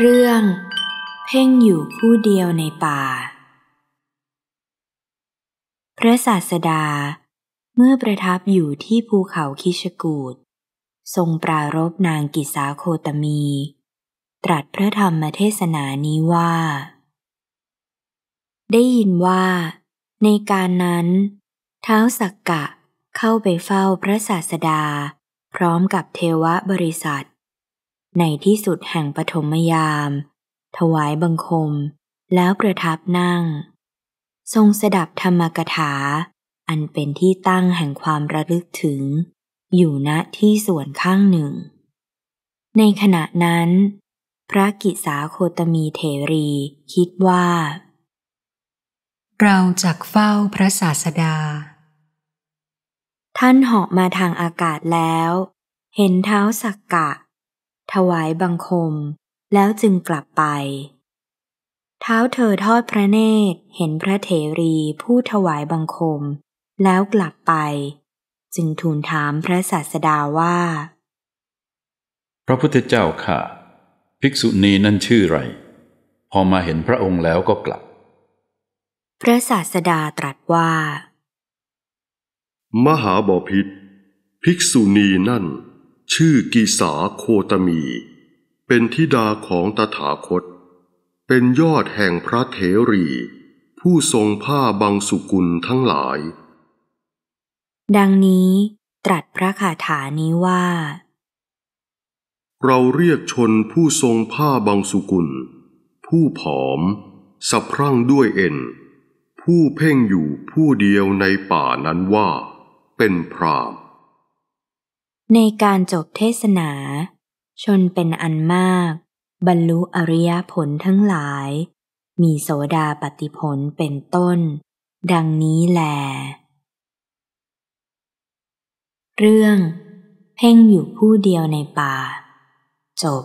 เรื่องเพ่งอยู่ผู้เดียวในป่า พระศาสดาเมื่อประทับอยู่ที่ภูเขาคิชกูดทรงปรารบนางกิสาโคตมี ตรัสพระธรรมเทศนานี้ว่า ได้ยินว่าในการนั้น เท้าสักกะเข้าไปเฝ้าพระศาสดา พร้อมกับเทวบริษัทในที่สุดแห่งปฐมยาม ถวายบังคม แล้วประทับนั่ง ทรงสดับธรรมกถา อันเป็นที่ตั้งแห่งความระลึกถึง อยู่ณที่ส่วนข้างหนึ่ง ในขณะนั้น พระกิสาโคตมีเทรีคิดว่า เราจักเฝ้าพระศาสดา ท่านเหาะมาทางอากาศแล้ว เห็นเท้าสักกะถวายบังคมแล้วจึงกลับไปเท้าเธอทอดพระเนตรเห็นพระเถรีผู้ถวายบังคม แล้วกลับไป จึงทูลถามพระศาสดาว่า พระพุทธเจ้าค่ะ ภิกษุณีนั่นชื่อไร พอมาเห็นพระองค์แล้วก็กลับ พระศาสดาตรัสว่า มหาบอพิษภิกษุณีนั่นชื่อกีสาโคตมี เป็นธิดาของตถาคต เป็นยอดแห่งพระเถรี ผู้ทรงผ้าบางสุกุลทั้งหลาย ดังนี้ตรัสพระคาถานี้ว่า เราเรียกชนผู้ทรงผ้าบางสุกุล ผู้ผอมสะพรั่งด้วยเอ็น ผู้เพ่งอยู่ผู้เดียวในป่านั้นว่า เป็นพรามในการจบเทศนา ชนเป็นอันมาก บรรลุอริยผลทั้งหลาย มีโสดาปฏิผลเป็นต้น ดังนี้แล เรื่อง เพ่งอยู่ผู้เดียวในป่า จบ